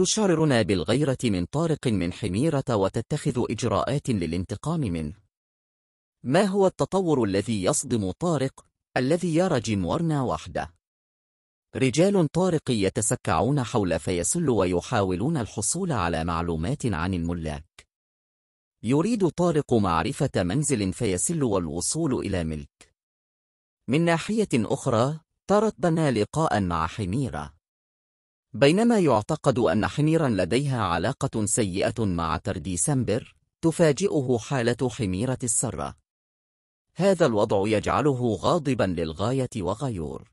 تشعرنا بالغيرة من طارق من حميرة وتتخذ إجراءات للانتقام منه ما هو التطور الذي يصدم طارق الذي يرى جيمورنا وحده؟ رجال طارق يتسكعون حول فيسل ويحاولون الحصول على معلومات عن الملاك يريد طارق معرفة منزل فيسل والوصول إلى ملك من ناحية أخرى ترتبنا لقاء مع حميرة بينما يعتقد أن حميرا لديها علاقة سيئة مع ترديسمبر تفاجئه حالة حميرة السرة هذا الوضع يجعله غاضبا للغاية وغيور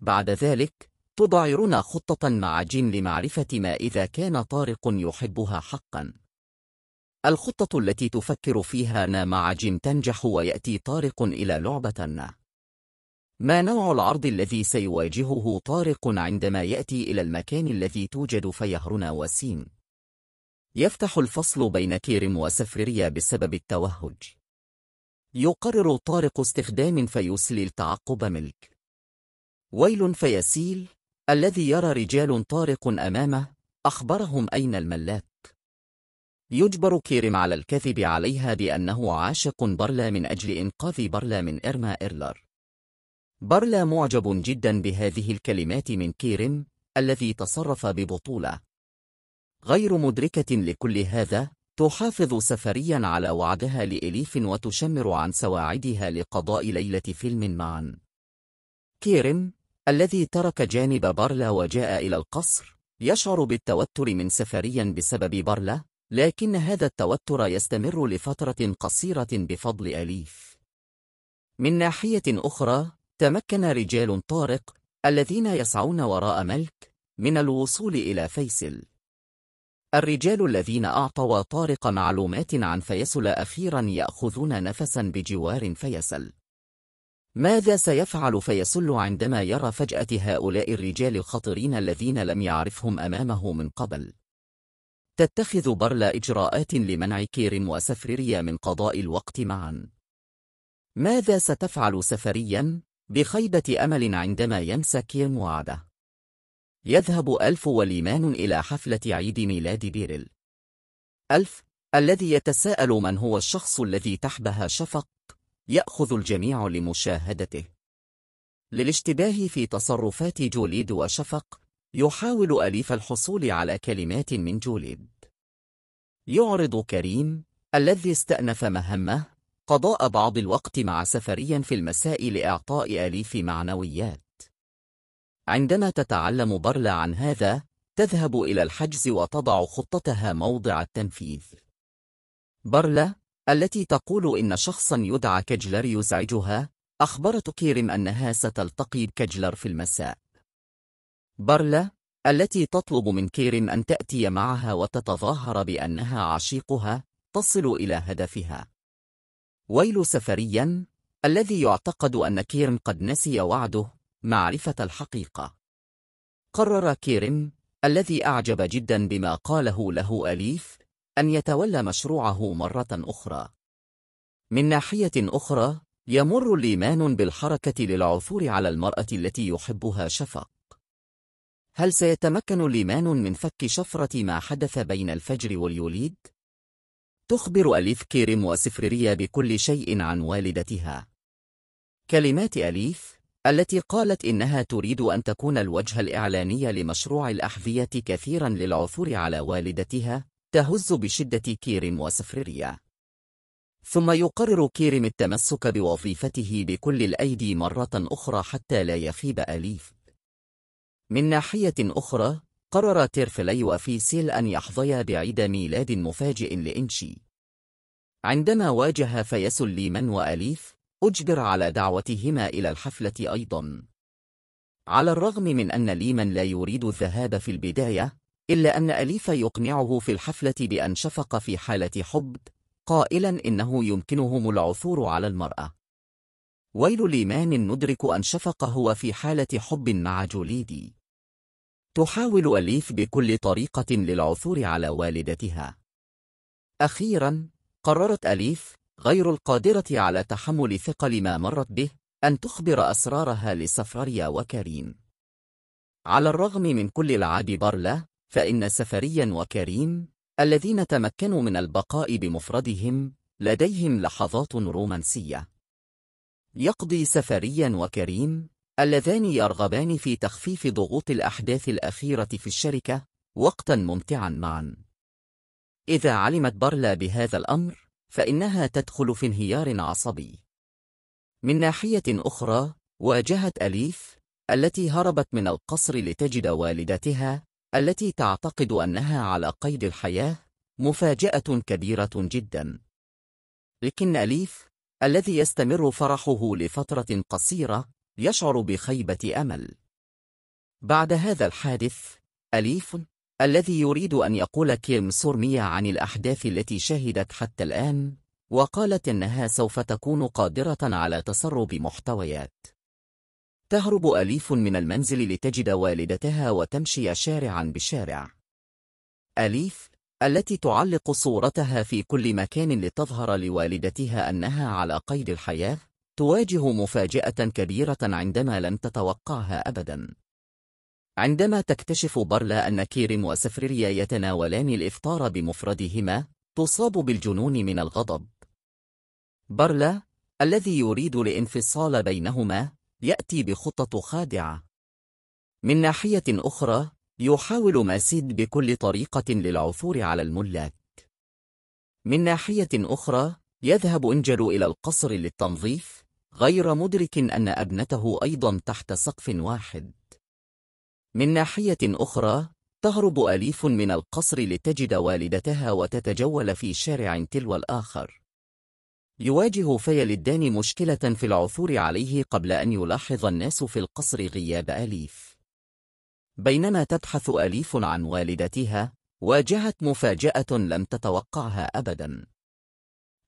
بعد ذلك تضعرنا خطة مع جين لمعرفة ما إذا كان طارق يحبها حقا الخطة التي تفكر فيها نا مع جين تنجح ويأتي طارق إلى لعبة ما نوع العرض الذي سيواجهه طارق عندما يأتي إلى المكان الذي توجد فيهرنا وسيم؟ يفتح الفصل بين كيرم وسفرية بسبب التوهج. يقرر طارق استخدام فيسلي التعقب ملك. ويل فيسيل الذي يرى رجال طارق أمامه أخبرهم أين الملاك يجبر كيرم على الكذب عليها بأنه عاشق برلا من أجل إنقاذ برلا من إرما إرلر. برلا معجب جدا بهذه الكلمات من كيرم الذي تصرف ببطولة غير مدركة لكل هذا تحافظ سفريا على وعدها لإليف وتشمر عن سواعدها لقضاء ليلة فيلم معا كيرم الذي ترك جانب برلا وجاء إلى القصر يشعر بالتوتر من سفريا بسبب برلا لكن هذا التوتر يستمر لفترة قصيرة بفضل أليف من ناحية أخرى تمكن رجال طارق الذين يسعون وراء ملك من الوصول إلى فيصل الرجال الذين أعطوا طارق معلومات عن فيصل أخيرا يأخذون نفسا بجوار فيصل ماذا سيفعل فيصل عندما يرى فجأة هؤلاء الرجال الخطرين الذين لم يعرفهم أمامه من قبل؟ تتخذ برلا إجراءات لمنع كير وسفريا من قضاء الوقت معا ماذا ستفعل سفريا بخيبة أمل عندما ينسى كيرم وعده يذهب ألف وليمان إلى حفلة عيد ميلاد بيرل. ألف الذي يتساءل من هو الشخص الذي تحبها شفق يأخذ الجميع لمشاهدته للاشتباه في تصرفات جوليد وشفق يحاول أليف الحصول على كلمات من جوليد يعرض كريم الذي استأنف مهمه قضاء بعض الوقت مع سفريا في المساء لإعطاء أليف معنويات عندما تتعلم برلا عن هذا تذهب إلى الحجز وتضع خطتها موضع التنفيذ برلا التي تقول إن شخصا يدعى كجلر يزعجها أخبرت كيرم أنها ستلتقي بكجلر في المساء برلا التي تطلب من كيرم أن تأتي معها وتتظاهر بأنها عشيقها تصل إلى هدفها ويل سفريا الذي يعتقد أن كيرم قد نسي وعده معرفة الحقيقة قرر كيرم الذي أعجب جدا بما قاله له أليف أن يتولى مشروعه مرة أخرى من ناحية أخرى يمر الإيمان بالحركة للعثور على المرأة التي يحبها شفق هل سيتمكن الإيمان من فك شفرة ما حدث بين الفجر واليوليد؟ تخبر أليف كيرم وسفريريا بكل شيء عن والدتها. كلمات أليف التي قالت إنها تريد أن تكون الوجه الإعلاني لمشروع الأحذية كثيرا للعثور على والدتها تهز بشدة كيرم وسفريريا. ثم يقرر كيرم التمسك بوظيفته بكل الأيدي مرة أخرى حتى لا يخيب أليف. من ناحية أخرى، قرر تيرفلي وفيسيل أن يحظيا بعيد ميلاد مفاجئ لإنشي عندما واجه فيسل ليمان وأليف أجبر على دعوتهما إلى الحفلة أيضا على الرغم من أن ليمان لا يريد الذهاب في البداية إلا أن أليف يقنعه في الحفلة بأن شفق في حالة حب قائلا إنه يمكنهم العثور على المرأة ويل ليمان ندرك أن شفق هو في حالة حب مع جوليدي تحاول أليف بكل طريقة للعثور على والدتها. أخيرا، قررت أليف، غير القادرة على تحمل ثقل ما مرت به، أن تخبر أسرارها لسفريا وكريم. على الرغم من كل العاب برلا فإن سفريا وكريم، الذين تمكنوا من البقاء بمفردهم، لديهم لحظات رومانسية. يقضي سفريا وكريم اللذان يرغبان في تخفيف ضغوط الأحداث الأخيرة في الشركة وقتا ممتعا معا إذا علمت بارلا بهذا الأمر فإنها تدخل في انهيار عصبي من ناحية أخرى واجهت أليف التي هربت من القصر لتجد والدتها التي تعتقد أنها على قيد الحياة مفاجأة كبيرة جدا لكن أليف الذي يستمر فرحه لفترة قصيرة يشعر بخيبة أمل بعد هذا الحادث أليف الذي يريد أن يقول كيم سورميا عن الأحداث التي شهدت حتى الآن وقالت إنها سوف تكون قادرة على تسرب محتويات تهرب أليف من المنزل لتجد والدتها وتمشي شارعا بشارع أليف التي تعلق صورتها في كل مكان لتظهر لوالدتها أنها على قيد الحياة تواجه مفاجأة كبيرة عندما لم تتوقعها أبدا عندما تكتشف برلا أن كيرم وسفريريا يتناولان الإفطار بمفردهما تصاب بالجنون من الغضب برلا الذي يريد الانفصال بينهما يأتي بخطة خادعة من ناحية أخرى يحاول ماسيد بكل طريقة للعثور على الملاك من ناحية أخرى يذهب إنجل إلى القصر للتنظيف غير مدرك أن أبنته أيضا تحت سقف واحد من ناحية أخرى تهرب أليف من القصر لتجد والدتها وتتجول في شارع تلو الآخر يواجه فيل الدان مشكلة في العثور عليه قبل أن يلاحظ الناس في القصر غياب أليف بينما تبحث أليف عن والدتها واجهت مفاجأة لم تتوقعها أبدا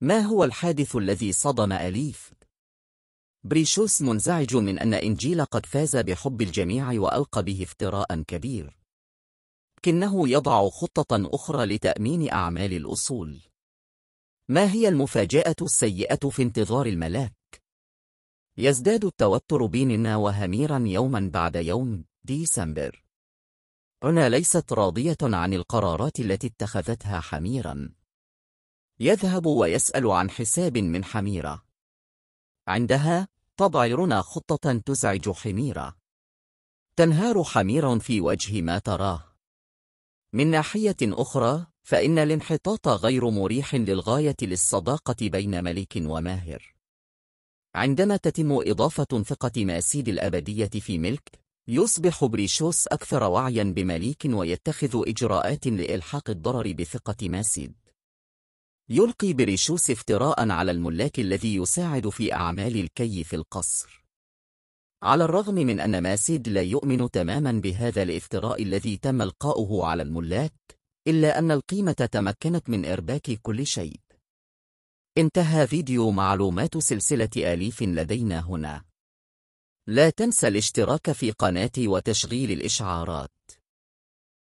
ما هو الحادث الذي صدم أليف؟ بريشوس منزعج من أن إنجيل قد فاز بحب الجميع وألقى به افتراء كبير كنه يضع خطة أخرى لتأمين أعمال الأصول ما هي المفاجأة السيئة في انتظار الملاك؟ يزداد التوتر بيننا وهميرا يوما بعد يوم ديسمبر أنا ليست راضية عن القرارات التي اتخذتها حميرا يذهب ويسأل عن حساب من حميرة عندها تضع رنا خطة تزعج حميرة تنهار حمير في وجه ما تراه من ناحية أخرى فإن الانحطاط غير مريح للغاية للصداقة بين ملك وماهر عندما تتم إضافة ثقة ماسيد الأبدية في ملك يصبح بريشوس أكثر وعيا بمليك ويتخذ إجراءات لإلحاق الضرر بثقة ماسيد يلقي بريشوس افتراء على الملاك الذي يساعد في أعمال الكي في القصر على الرغم من أن ماسيد لا يؤمن تماما بهذا الافتراء الذي تم القاؤه على الملاك إلا أن القيمة تمكنت من إرباك كل شيء انتهى فيديو معلومات سلسلة آليف لدينا هنا لا تنسى الاشتراك في قناتي وتشغيل الإشعارات